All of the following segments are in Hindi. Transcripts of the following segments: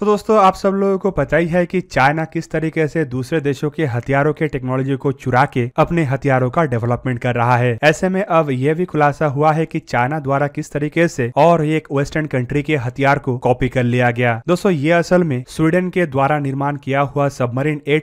तो दोस्तों आप सब लोगों को पता ही है कि चाइना किस तरीके से दूसरे देशों के हथियारों के टेक्नोलॉजी को चुरा के अपने हथियारों का डेवलपमेंट कर रहा है ऐसे में अब यह भी खुलासा हुआ है कि चाइना द्वारा किस तरीके से और एक वेस्टर्न कंट्री के हथियार को कॉपी कर लिया गया दोस्तों ये असल में स्वीडन के द्वारा निर्माण किया हुआ सबमरीन ए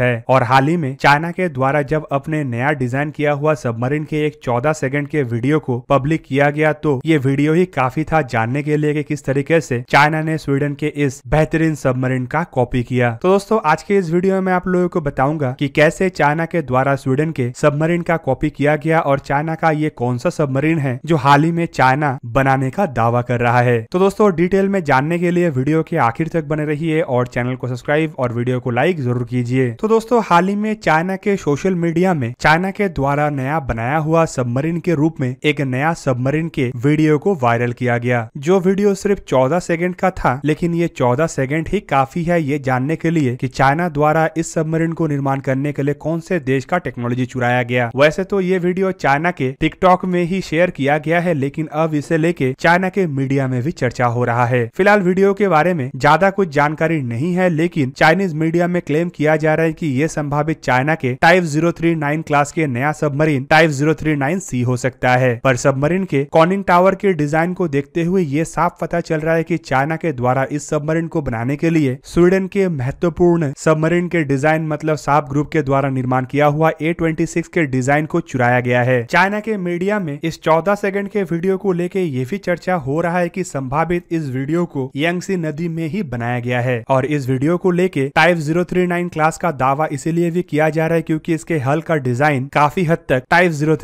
है और हाल ही में चाइना के द्वारा जब अपने नया डिजाइन किया हुआ सबमरीन के एक चौदह सेकेंड के वीडियो को पब्लिक किया गया तो ये वीडियो ही काफी था जानने के लिए की किस तरीके ऐसी चाइना ने स्वीडन के इस बेहतरीन सबमरीन का कॉपी किया तो दोस्तों आज के इस वीडियो में आप लोगों को बताऊंगा कि कैसे चाइना के द्वारा स्वीडन के सबमरीन का कॉपी किया गया और चाइना का ये कौन सा सबमरीन है जो हाल ही में चाइना बनाने का दावा कर रहा है तो दोस्तों डिटेल में जानने के लिए वीडियो के आखिर तक बने रहिए और चैनल को सब्सक्राइब और वीडियो को लाइक जरूर कीजिए तो दोस्तों हाल ही में चाइना के सोशल मीडिया में चाइना के द्वारा नया बनाया हुआ सबमरीन के रूप में एक नया सबमरीन के वीडियो को वायरल किया गया जो वीडियो सिर्फ चौदह सेकेंड का था लेकिन ये चौदह सेकेंड ही काफी है ये जानने के लिए कि चाइना द्वारा इस सबमरीन को निर्माण करने के लिए कौन से देश का टेक्नोलॉजी चुराया गया वैसे तो ये वीडियो चाइना के टिकटॉक में ही शेयर किया गया है लेकिन अब इसे लेके चाइना के मीडिया में भी चर्चा हो रहा है फिलहाल वीडियो के बारे में ज्यादा कुछ जानकारी नहीं है लेकिन चाइनीज मीडिया में क्लेम किया जा रहा है कि ये संभावित चाइना के type zero three nine class के नया submarine type zero three nine C हो सकता है पर सबमरीन के कॉनिंग टावर के डिजाइन को देखते हुए ये साफ पता चल रहा है की चाइना के द्वारा इस सबमरीन सबमरीन को बनाने के लिए स्वीडन के महत्वपूर्ण सबमरीन के डिजाइन मतलब साफ ग्रुप के द्वारा निर्माण किया हुआ ए के डिजाइन को चुराया गया है चाइना के मीडिया में इस चौदह सेकंड के वीडियो को लेके ये भी चर्चा हो रहा है की संभावित इस वीडियो को यंगसी नदी में ही बनाया गया है और इस वीडियो को लेके टाइप जीरो क्लास का दावा इसीलिए भी किया जा रहा है क्यूँकी इसके हल का डिजाइन काफी हद तक टाइप जीरो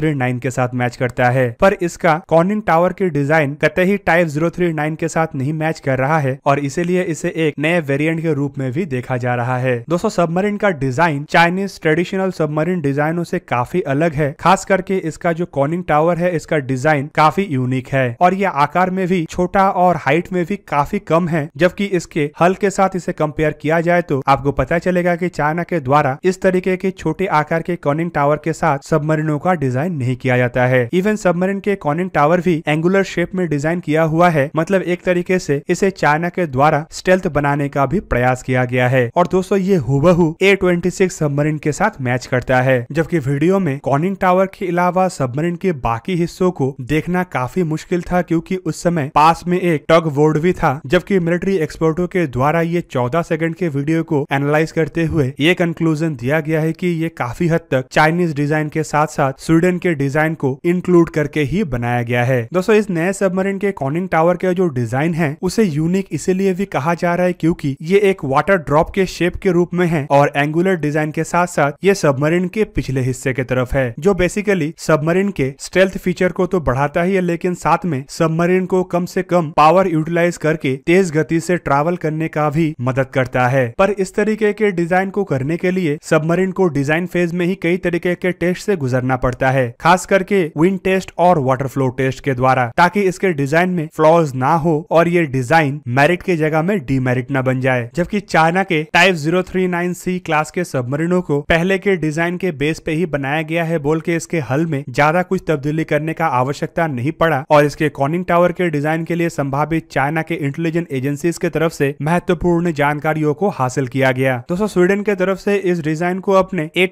के साथ मैच करता है पर इसका कॉर्निंग टावर के डिजाइन कतई टाइप जीरो के साथ नहीं मैच कर रहा है और इसीलिए इसे एक नए वेरिएंट के रूप में भी देखा जा रहा है दोस्तों सबमरीन का डिजाइन चाइनीज ट्रेडिशनल सबमरीन डिजाइनों से काफी अलग है खास करके इसका जो कॉनिंग टावर है इसका डिजाइन काफी यूनिक है और ये आकार में भी छोटा और हाइट में भी काफी कम है जबकि इसके हल के साथ इसे कंपेयर किया जाए तो आपको पता चलेगा की चाइना के द्वारा इस तरीके के छोटे आकार के कॉनिंग टावर के साथ सबमरीनों का डिजाइन नहीं किया जाता है इवन सबमरीन के कॉनिंग टावर भी एंगुलर शेप में डिजाइन किया हुआ है मतलब एक तरीके से इसे चाइना के द्वारा स्टेल्थ बनाने का भी प्रयास किया गया है और दोस्तों ये हुबहु ए ट्वेंटी सिक्स सबमरीन के साथ मैच करता है जबकि वीडियो में कॉनिंग टावर के अलावा सबमरीन के बाकी हिस्सों को देखना काफी मुश्किल था क्योंकि उस समय पास में एक टग वोर्ड भी था जबकि मिलिट्री एक्सपर्टो के द्वारा ये 14 सेकंड के वीडियो को एनालाइज करते हुए ये कंक्लूजन दिया गया है कि ये काफी हद तक चाइनीज डिजाइन के साथ साथ स्वीडन के डिजाइन को इंक्लूड करके ही बनाया गया है दोस्तों इस नए सबमरीन के कॉनिंग टावर का जो डिजाइन है उसे यूनिक इसीलिए भी कहा कहा जा रहा है क्योंकि ये एक वाटर ड्रॉप के शेप के रूप में है और एंगुलर डिजाइन के साथ साथ ये सबमरीन के पिछले हिस्से के तरफ है जो बेसिकली सबमरीन के स्टेल्थ फीचर को तो बढ़ाता ही है लेकिन साथ में सबमरीन को कम से कम पावर यूटिलाइज करके तेज गति से ट्रैवल करने का भी मदद करता है पर इस तरीके के डिजाइन को करने के लिए सबमरीन को डिजाइन फेज में ही कई तरीके के टेस्ट से गुजरना पड़ता है खास करके विंड टेस्ट और वाटर फ्लो टेस्ट के द्वारा ताकि इसके डिजाइन में फ्लॉज ना हो और ये डिजाइन मेरिट के जगह में डिमेरिट न बन जाए जबकि चाइना के type zero three nine C class के सबमरीनों को पहले के डिजाइन के बेस पे ही बनाया गया है बोल के इसके हल में ज्यादा कुछ तब्दीली करने का आवश्यकता नहीं पड़ा और इसके कॉनिंग टावर के डिजाइन के लिए संभावित चाइना के इंटेलिजेंट एजेंसी के तरफ से महत्वपूर्ण जानकारियों को हासिल किया गया दोस्तों स्वीडन के तरफ से इस डिजाइन को अपने ए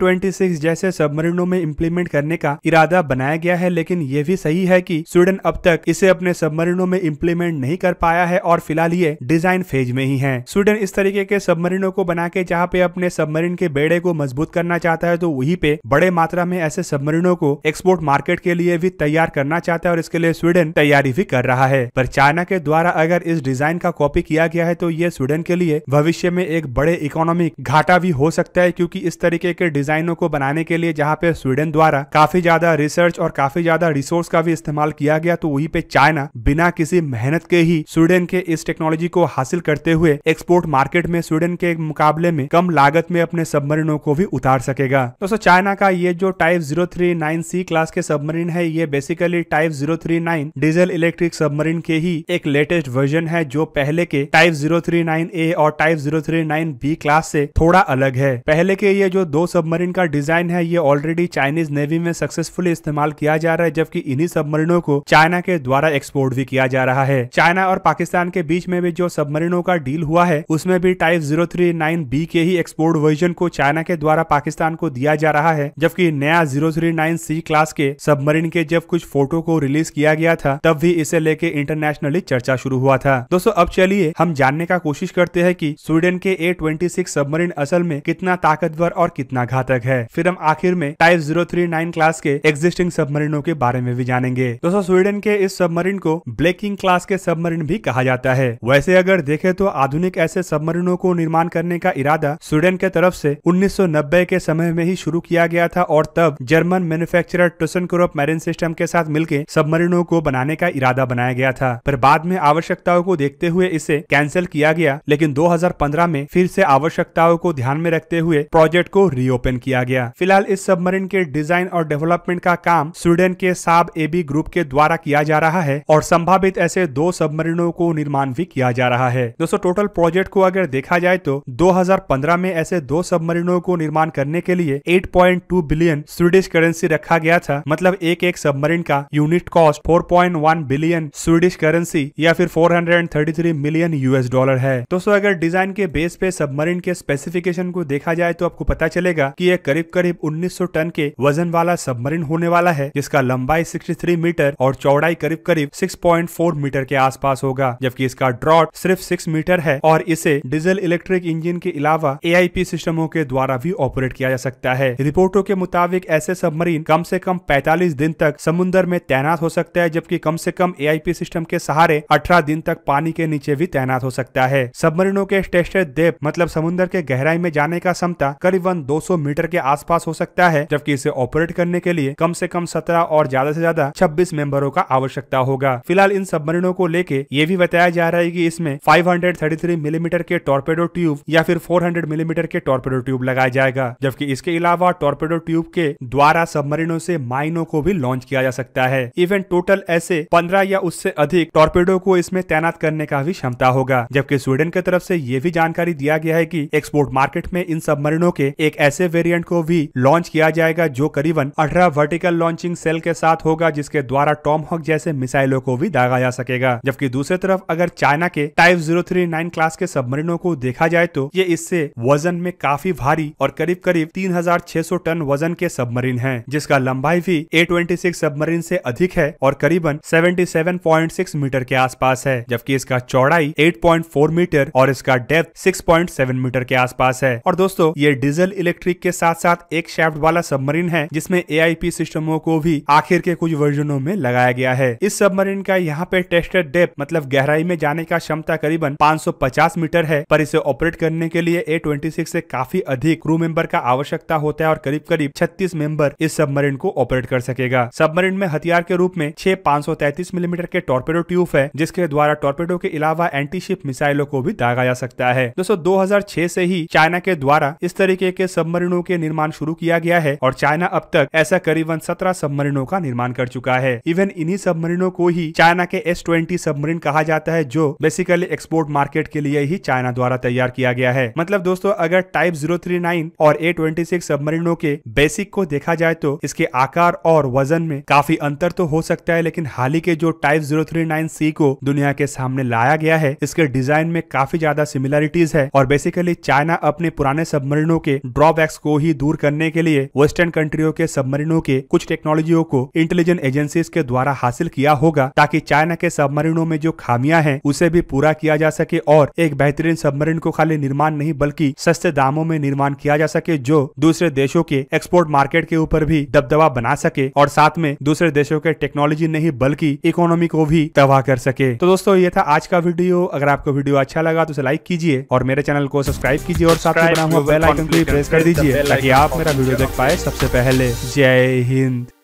जैसे सबमरीनों में इम्प्लीमेंट करने का इरादा बनाया गया है लेकिन ये भी सही है की स्वीडन अब तक इसे अपने सबमरीनों में इम्प्लीमेंट नहीं कर पाया है और फिलहाल ये डिजाइन फेज में ही है स्वीडन इस तरीके के सबमरीनों को बना के जहाँ पे अपने सबमरीन के बेड़े को मजबूत करना चाहता है तो वही पे बड़े मात्रा में ऐसे सबमरीनों को एक्सपोर्ट मार्केट के लिए भी तैयार करना चाहता है और इसके लिए स्वीडन तैयारी भी कर रहा है पर चाइना के द्वारा अगर इस डिजाइन का कॉपी किया गया है तो ये स्वीडन के लिए भविष्य में एक बड़े इकोनॉमिक घाटा भी हो सकता है क्योंकि इस तरीके के डिजाइनों को बनाने के लिए जहाँ पे स्वीडन द्वारा काफी ज्यादा रिसर्च और काफी ज्यादा रिसोर्स का भी इस्तेमाल किया गया तो वही पे चाइना बिना किसी मेहनत के ही स्वीडन के इस टेक्नोलॉजी को हासिल हासिल करते हुए एक्सपोर्ट मार्केट में स्वीडन के मुकाबले में कम लागत में अपने सबमरीनों को भी उतार सकेगा दोस्तों चाइना का ये जो type zero three nine C class के सबमरीन है ये basically type zero three nine diesel electric submarine के ही एक लेटेस्ट वर्जन है जो पहले के type zero three nine A और type zero three nine B class से थोड़ा अलग है पहले के ये जो दो सबमरीन का डिजाइन है ये ऑलरेडी चाइनीज नेवी में सक्सेसफुली इस्तेमाल किया जा रहा है जबकि इन्हीं सबमरीनों को चाइना के द्वारा एक्सपोर्ट भी किया जा रहा है चाइना और पाकिस्तान के बीच में भी जो सबमरीन सबमरीनों का डील हुआ है उसमें भी type zero three nine B के ही एक्सपोर्ट वर्जन को चाइना के द्वारा पाकिस्तान को दिया जा रहा है जबकि नया zero three nine C class के सबमरीन के जब कुछ फोटो को रिलीज किया गया था तब भी इसे लेके इंटरनेशनली चर्चा शुरू हुआ था दोस्तों अब चलिए हम जानने का कोशिश करते हैं कि स्वीडन के ए ट्वेंटी सिक्स सबमरीन असल में कितना ताकतवर और कितना घातक है फिर हम आखिर में type zero three nine class के एग्जिस्टिंग सबमरीनों के बारे में भी जानेंगे दोस्तों स्वीडन के इस सबमरीन को ब्लैकिंग क्लास के सबमरीन भी कहा जाता है वैसे अगर देखें तो आधुनिक ऐसे सबमरीनों को निर्माण करने का इरादा स्वीडन के तरफ से 1990 के समय में ही शुरू किया गया था और तब German manufacturer ThyssenKrupp marine system के साथ मिलकर सबमरीनों को बनाने का इरादा बनाया गया था पर बाद में आवश्यकताओं को देखते हुए इसे कैंसिल किया गया लेकिन 2015 में फिर से आवश्यकताओं को ध्यान में रखते हुए प्रोजेक्ट को रीओपन किया गया फिलहाल इस सबमरीन के डिजाइन और डेवलपमेंट का काम स्वीडन के साब एबी ग्रुप के द्वारा किया जा रहा है और संभावित ऐसे दो सबमरीनों को निर्माण भी किया जा रहा है है दोस्तों टोटल प्रोजेक्ट को अगर देखा जाए तो 2015 में ऐसे दो सबमरीनों को निर्माण करने के लिए 8.2 बिलियन स्वीडिश करेंसी रखा गया था मतलब एक एक सबमरीन का unit cost 4.1 billion Swedish currency या फिर 433 मिलियन यूएस डॉलर है दोस्तों अगर डिजाइन के बेस पे सबमरीन के स्पेसिफिकेशन को देखा जाए तो आपको पता चलेगा की यह करीब करीब उन्नीस टन के वजन वाला सबमरीन होने वाला है जिसका लंबाई सिक्सटी मीटर और चौड़ाई करीब करीब सिक्स मीटर के आसपास होगा जबकि इसका ड्रॉट सिर्फ सिक्स मीटर है और इसे डीजल इलेक्ट्रिक इंजन के अलावा ए सिस्टमों के द्वारा भी ऑपरेट किया जा सकता है रिपोर्टों के मुताबिक ऐसे सबमरीन कम से कम 45 दिन तक समुन्द्र में तैनात हो सकता है जबकि कम से कम ए सिस्टम के सहारे 18 दिन तक पानी के नीचे भी तैनात हो सकता है सबमरीनों के स्टेस्टेड देव मतलब समुन्द्र के गहराई में जाने का क्षमता करीबन 200 मीटर के आसपास हो सकता है जबकि इसे ऑपरेट करने के लिए कम से कम 17 और ज्यादा से ज्यादा 26 मेंबरों का आवश्यकता होगा फिलहाल इन सबमरीनों को लेके ये भी बताया जा रहा है कि इसमें फाइव 533 मिलीमीटर mm के टॉर्पेडो ट्यूब या फिर 400 मिलीमीटर mm के टॉर्पेडो ट्यूब लगाया जाएगा जबकि इसके अलावा टॉर्पेडो ट्यूब के द्वारा सबमरीनों से माइनों को भी लॉन्च किया जा सकता है इवन टोटल ऐसे पंद्रह या उससे अधिक टॉर्पेडो को इसमें तैनात करने का भी क्षमता होगा जबकि स्वीडन की तरफ ऐसी ये भी जानकारी दिया गया है की एक्सपोर्ट मार्केट में इन सबमरीनों के एक ऐसे वेरियंट को भी लॉन्च किया जाएगा जो करीबन अठारह वर्टिकल लॉन्चिंग सेल के साथ होगा जिसके द्वारा टॉम हॉक जैसे मिसाइलों को भी दागा जा सकेगा जबकि दूसरी तरफ अगर चाइना के टाइप जीरो 1039 क्लास के सबमरीनों को देखा जाए तो ये इससे वजन में काफी भारी और करीब करीब 3,600 टन वजन के सबमरीन हैं, जिसका लंबाई भी A26 सबमरीन से अधिक है और करीबन 77.6 मीटर के आसपास है जबकि इसका चौड़ाई 8.4 मीटर और इसका डेप्थ 6.7 मीटर के आसपास है और दोस्तों ये डीजल इलेक्ट्रिक के साथ साथ एक शेफ्ट वाला सबमरीन है जिसमे ए सिस्टमों को भी आखिर के कुछ वर्जनों में लगाया गया है इस सबमरीन का यहाँ पे टेस्टेड डेप मतलब गहराई में जाने का क्षमता करीब करीबन 550 मीटर है पर इसे ऑपरेट करने के लिए ए ट्वेंटी से काफी अधिक क्रू मेंबर का आवश्यकता होता है और करीब करीब 36 मेंबर इस सबमरीन को ऑपरेट कर सकेगा सबमरीन में हथियार के रूप में छह पाँच मिलीमीटर के टॉर्पेडो ट्यूब है जिसके द्वारा टॉर्पेडो के अलावा एंटीशिप मिसाइलों को भी दागा जा सकता है दोस्तों दो से ही चाइना के द्वारा इस तरीके के सबमरीनों के निर्माण शुरू किया गया है और चाइना अब तक ऐसा करीबन सत्रह सबमरीनों का निर्माण कर चुका है इवन इन्हीं सबमरीनों को ही चाइना के एस ट्वेंटी सबमरीन कहा जाता है जो बेसिकली एक्सपोर्ट मार्केट के लिए ही चाइना द्वारा तैयार किया गया है मतलब दोस्तों अगर टाइप जीरो और ए सबमरीनों के बेसिक को देखा जाए तो इसके आकार और वजन में काफी अंतर तो हो सकता है लेकिन हाल ही के जो टाइप जीरो सी को दुनिया के सामने लाया गया है इसके डिजाइन में काफी ज्यादा सिमिलरिटीज है और बेसिकली चाइना अपने पुराने सबमरीनों के ड्रॉबैक्स को ही दूर करने के लिए वेस्टर्न कंट्रियों के सबमरीनों के कुछ टेक्नोलॉजियों को इंटेलिजेंट एजेंसी के द्वारा हासिल किया होगा ताकि चाइना के सबमरीनों में जो खामियां हैं उसे भी पूरा किया किया जा सके और एक बेहतरीन सबमरीन को खाली निर्माण नहीं बल्कि सस्ते दामों में निर्माण किया जा सके जो दूसरे देशों के एक्सपोर्ट मार्केट के ऊपर भी दबदबा बना सके और साथ में दूसरे देशों के टेक्नोलॉजी नहीं बल्कि इकोनॉमी को भी तबाह कर सके तो दोस्तों ये था आज का वीडियो अगर आपको वीडियो अच्छा लगा तो उसे लाइक कीजिए और मेरे चैनल को सब्सक्राइब कीजिए और साथ में बना हुआ बेल आइकन को भी प्रेस कर दीजिए ताकि आप मेरा वीडियो देख पाए सबसे पहले जय हिंद